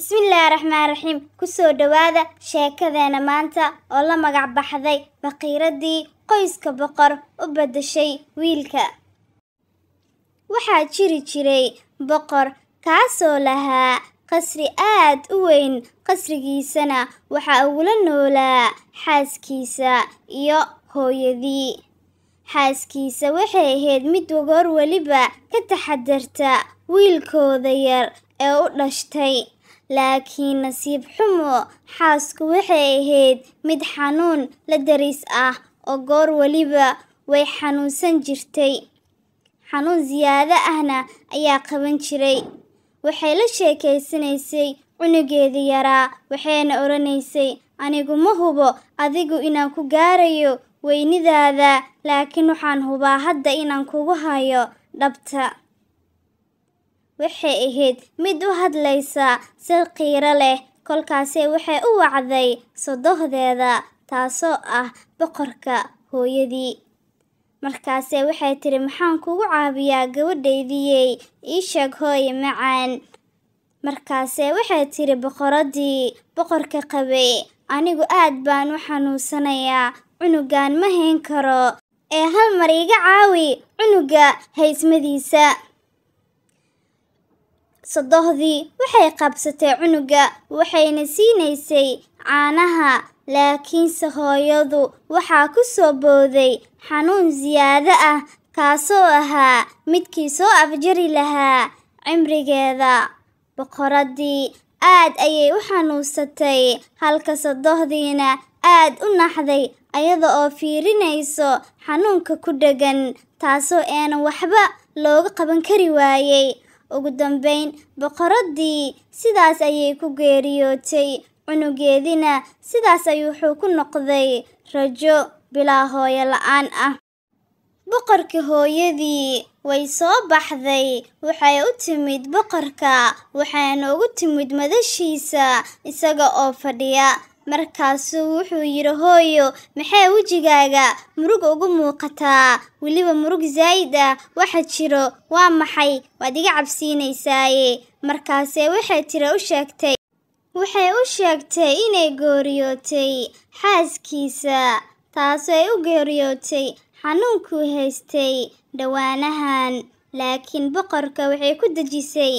bismillaahi raxmaan raxiim kusoo dhowaada sheekadeena maanta oo la magac baxday baqiiradii qoyska boqor u beddeshay wiilka waxaa jiri jiray boqor kaasoo lahaa qasri aad u weyn qasrigiisana waxaa ugula noolaa xaaskiisa iyo hooyadii xaaskiisa waxay ahayd mid wagoor weliba ka taxadarta wiilkooda yar ee u dhashtay laakiin nasiib xumo xaasku waxay ahayd mid xanuun la daris ah oo goor weliba way xanuunsan jirtay xanuun siyaado ahna ayaa qaban jiray waxay la sheekaysanaysay cunugeeda yaraa waxayna odhanaysay anigu ma hubo adigu inaan ku gaarayo weynidaada laakiin waxaan hubaa hadda inaan kugu hayo dhabta waxay ahayd mid u hadlaysa si qiiro leh kolkaasi waxay u wacday sodohdeeda taasoo ah boqorka hooyadii markaase waxay tiri maxaan kugu caabiyaa gabadhaydiyey ii sheeg hooye macaan markaase waxay tiri boqoradii boqorka qabay anigu aad baan u xanuunsanayaa cunugan ma hayn karo ee hal mar iga caawi cunuga haysmadiisa sadohdii waxay qabsatay cunuga waxayna siinaysay caanaha laakiinse hooyadu waxaa ku soo booday xanuun siyaado ah kaasoo ahaa midkii soo afjari lahaa cimrigeeda boqoraddii aad ayay u xanuunsatay halka sadohdiina aad u naxday ayada oo fiirinayso xanuunka ku dhegan taasoo aanan waxba looga qaban kari waayey ugu dambayn boqoraddii sidaas ayay ku geeriyootay cunugeedina sidaas ayuu wuxuu ku noqday rajo bilaa hooyo la-aan ah boqorkii hooyadii way soo baxday waxay u timid boqorka waxayna ugu timid madashiisa isaga oo fadhiya markaasuu wuxuu yidhi hooyo maxee wejigaaga murug ugu muuqataa weliba murug zaa'id ah waxa jiro waa maxay waad iga cabsiinaysaaye markaasee waxay tiri u sheegtay waxay u sheegtay inay gooriyootay xaaskiisa taasoo ay u geeriyootay xanuunkuu haystay dhowaanahan laakiin boqorka waxay ku dejisay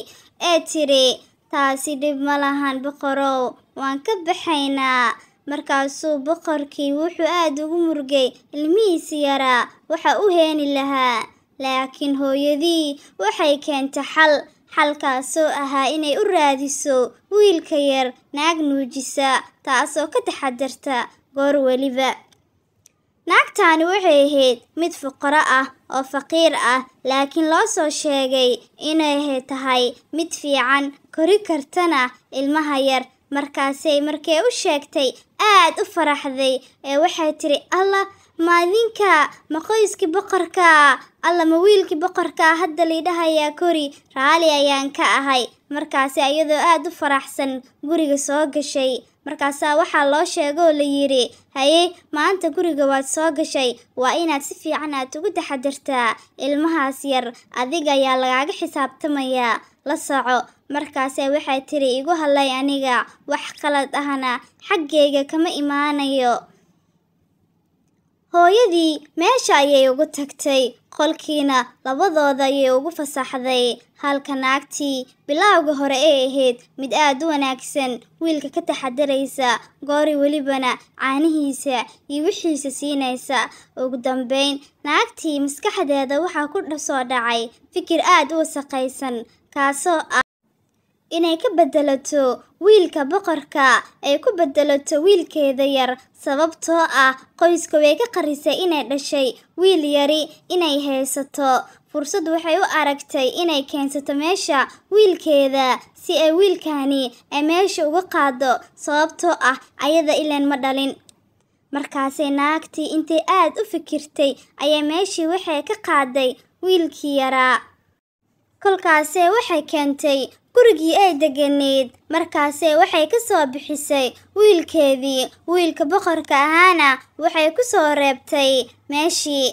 ee tidhi taasi dhib ma lahan boqorow waan ka baxaynaa markaasuu boqorkii wuxuu aad ugu murgay ilmihiisi yaraa waxa u heeni lahaa laakiin hooyadii waxay keentay xal xalkaasoo ahaa inay u raadiso wiilka yar naag nuujisa taasoo ka taxadarta goor weliba naagtaani waxay ahayd mid fuqaro ah oo faqiir ah laakiin loo soo sheegay inay tahay mid fiican kori kartana ilmaha yar markaasay markay u sheegtay aad u faraxday ee waxay tiri allah maadinka idinka ma qoyskii boqorka alla ma wiilkii boqorka hadda liidhahayaa kori raali ayaan ka ahay markaasi iyadoo aad u faraxsan guriga soo gashay markaasaa waxaa loo sheega oo yidhi haye maanta guriga waad soo gashay waa inaad si fiican aad ugu taxadirtaa ilmahaas yar adiga ayaa lagaaga xisaabtamayaa la soco markaase waxay tiri igu hadlay aniga wax qalad ahna xaggayga kama imaanayo hooyadii meesha ayay ugu tagtay qolkiina labadooda ayay ugu fasaxday halka naagtii bilowga hore ee ahayd mid aad u wanaagsan wiilka ka taxadaraysa goori welibana caanihiisa iyo wixiisa siinaysa ugu dambayn naagtii maskaxdeeda waxaa ku soo dhacay fikir aad u wasaqaysan kaasoo ah inay ka bedelato wiilka boqorka ay ku bedelato wiilkeeda yar sababtoo ah qoyska way ka qarisay inay dhashay wiil yari inay haysato fursad waxay u aragtay inay keensato meesha wiilkeeda si ay wiilkani ay meesha uga qaado sababtoo ah ayada ileen ma dhalin markaasay naagtii intay aad u fikirtay ayaa meeshii waxay ka qaaday wiilkii yaraa kolkaasee waxay keentay gurigii ay deganeyd markaasee waxay ka soo bixisay wiilkeedii wiilka boqorka ahaana waxay ku soo reebtay meeshii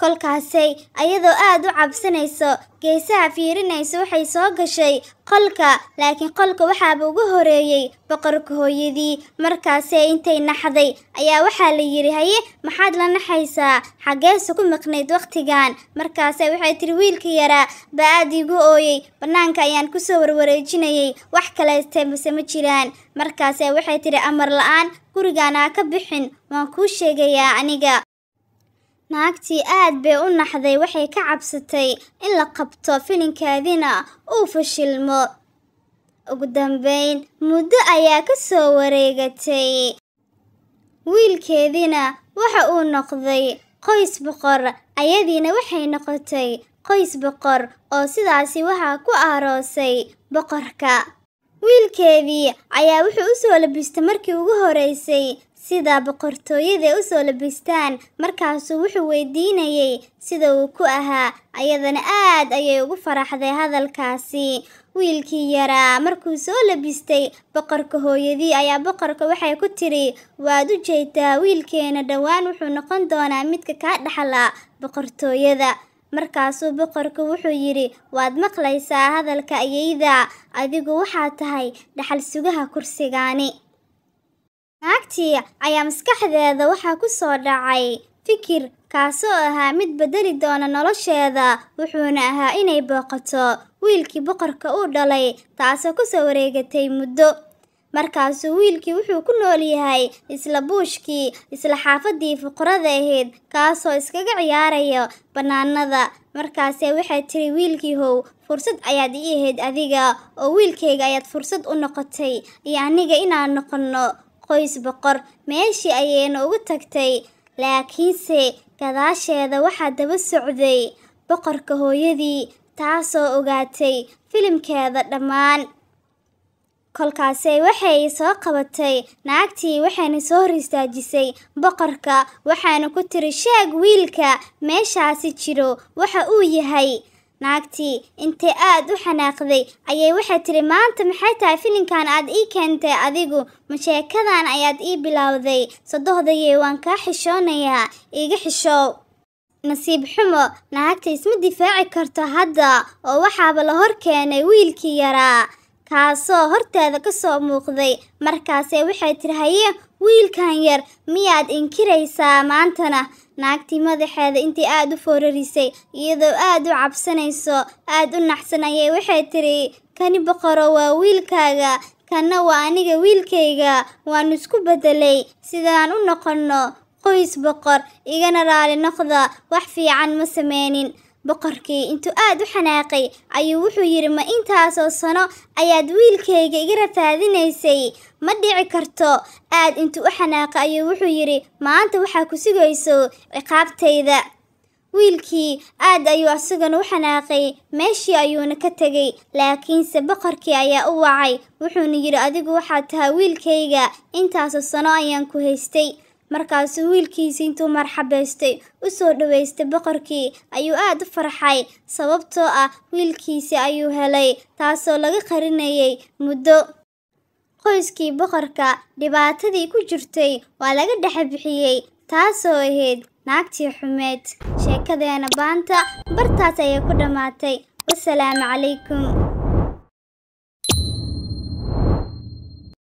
kolkaasay ayadoo aad u cabsanayso geesaha fiirinaysa waxay soo gashay qolka laakiin qolka waxaaba ugu horreeyey boqorka hooyadii markaasee intay naxday ayaa waxaa la yidhi haye maxaad la naxaysaa xaggeese ku maqnayd wakhtigan markaase waxay tihi wiilka yaraa ba aad iigu ooyey bannaanka ayaan kusoo warwareejinayay wax kaleete mase ma jiraan markaase waxay tihi amar la-aan gurigaan ka bixin waan kuu sheegayaa aniga naagtii aad bay u naxday waxay ka cabsatay in la qabto filinkeediina uu fashilmo ugu dambayn muddo ayaa ka soo wareegatay wiilkeediina waxa uu noqday qoys boqor ayadiina waxay noqotay qoys boqor oo sidaasi waxaa ku aroosay boqorka wiilkeedii ayaa wuxuu u soo labistay markii ugu horeysay sidaa boqortooyada u soo labistaan markaasuu wuxuu weydiinayay sida uu ku ahaa ayadana aad ayay ugu faraxday hadalkaasi wiilkii yaraa markuu soo labistay boqorka hooyadii ayaa boqorka waxay ku tiri waad u jeetaa wiilkeena dhowaan wuxuu noqon doonaa midka kaa dhaxlaa boqortooyada markaasuu boqorka wuxuu yidhi waad maqlaysaa hadalka ayeyda adigu waxaa tahay dhexal sugaha kursigaani naagtii ayaa maskaxdeeda waxaa ku soo dhacay fikir kaasoo ahaa mid bedeli doona nolosheeda wuxuuna ahaa inay booqato wiilkii boqorka u dhalay taasoo ku soo wareegatay muddo markaasuu wiilkii wuxuu ku nool yahay isla buushkii isla xaafaddii fuqarada ahayd kaasoo iskaga ciyaaraya bannaanada markaasee waxay tiri wiilkii how fursad ayaad ii ahayd adiga oo wiilkayga ayaad fursad u noqotay iyo aniga inaan noqonno qoys boqor meeshii ayayna ugu tagtay laakiinse gadaasheeda waxaa daba socday boqorka hooyadii taasoo ogaatay filimkeeda dhammaan kolkaasey waxay soo qabatay naagtii waxayna soo hor istaajisay boqorka waxaana ku tiri sheeg wiilka meeshaasi jiro waxa uu yahay naagtii intee aad u xanaaqday ayay waxay tiri maanta maxay tahay filinkan aad ii keentay adigu ma sheekadan ayaad ii bilowday sodohdayey waan kaa xishoonayaa iiga xishow nasiib xumo naagta isma difaaci karto hadda oo waxaaba la hor keenay wiilkii yaraa taasoo horteeda ka soo muuqday markaase waxay tiri haye wiilkan yar miyaad inkiraysaa maantana naagtii madaxeeda intii aad u foorarisay iyadoo aad u cabsanayso aad u naxsan ayay waxay tiri kani boqoro waa wiilkaaga kanna waa aniga wiilkayga waanu isku beddelay sidaan u noqonno qoys boqor igana raali noqda wax fiican ma sameynin boqorkii intuu aada u xanaaqay ayuu wuxuu yidhi ma intaasoo sano ayaad wiilkayga iga rafaadinaysay ma dhici karto aad intuu u xanaaqay ayuu wuxuu yidhi maanta waxaa ku sugayso ciqaabtayda wiilkii aad ayuu asaguna u xanaaqay meeshii ayuuna ka tegay laakiinse boqorkii ayaa u wacay wuxuuna yidhi adigu waxaad tahay wiilkayga intaasoo sano ayaan ku haystay markaasuu wiilkiisii intuu marxabaystay u soo dhowaystay boqorkii ayuu aad u farxay sababtoo ah wiilkiisii ayuu helay taasoo laga qarinayay muddo qoyskii boqorka dhibaatadii ku jirtay waa laga dhexbixiyey taasoo ahayd naagtii xumeed sheekadeena baanta bartaas ayay ku dhammaatay wasalaamu calaykum